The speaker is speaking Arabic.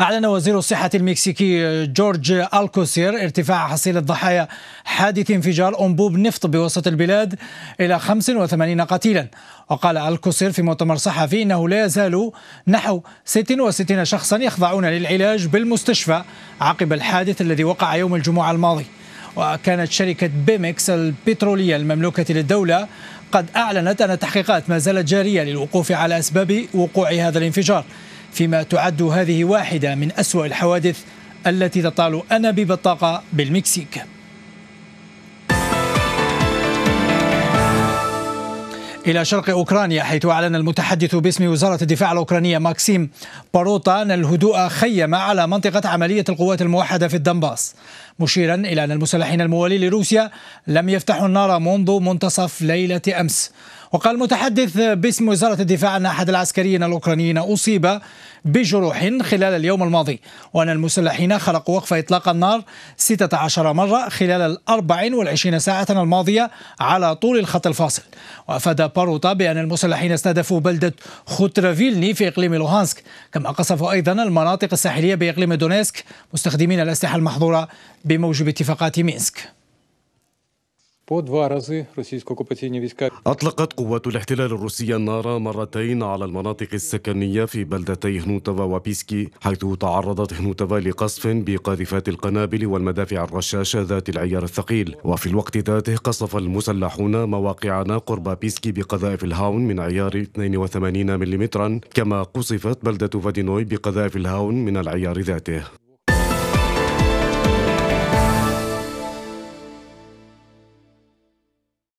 أعلن وزير الصحة المكسيكي جورج الكوسير ارتفاع حصيلة ضحايا حادث انفجار أنبوب نفط بوسط البلاد إلى 85 قتيلا وقال الكوسير في مؤتمر صحفي إنه لا يزال نحو 66 شخصا يخضعون للعلاج بالمستشفى عقب الحادث الذي وقع يوم الجمعة الماضي وكانت شركة بيمكس البترولية المملوكة للدولة قد أعلنت أن التحقيقات ما زالت جارية للوقوف على أسباب وقوع هذا الانفجار فيما تعد هذه واحدة من أسوأ الحوادث التي تطال أنابيب الطاقة بالمكسيك إلى شرق أوكرانيا حيث أعلن المتحدث باسم وزارة الدفاع الأوكرانية ماكسيم باروتا أن الهدوء خيم على منطقة عملية القوات الموحدة في الدنباس مشيرا إلى أن المسلحين الموالين لروسيا لم يفتحوا النار منذ منتصف ليلة أمس وقال المتحدث باسم وزارة الدفاع أن أحد العسكريين الأوكرانيين أصيب بجروح خلال اليوم الماضي وأن المسلحين خرقوا وقف إطلاق النار 16 مرة خلال ال 24 ساعة الماضية على طول الخط الفاصل وأفاد باروتا بأن المسلحين استهدفوا بلدة خوترافيلني في إقليم لوهانسك كما قصفوا أيضا المناطق الساحلية بإقليم دونيسك مستخدمين الأسلحة المحظورة بموجب اتفاقات مينسك أطلقت قوات الاحتلال الروسي النار مرتين على المناطق السكنية في بلدتي هنوتفا وبيسكي حيث تعرضت هنوتفا لقصف بقاذفات القنابل والمدافع الرشاشة ذات العيار الثقيل وفي الوقت ذاته قصف المسلحون مواقعنا قرب بيسكي بقذائف الهاون من عيار 82 ملم كما قصفت بلدة فادينوي بقذائف الهاون من العيار ذاته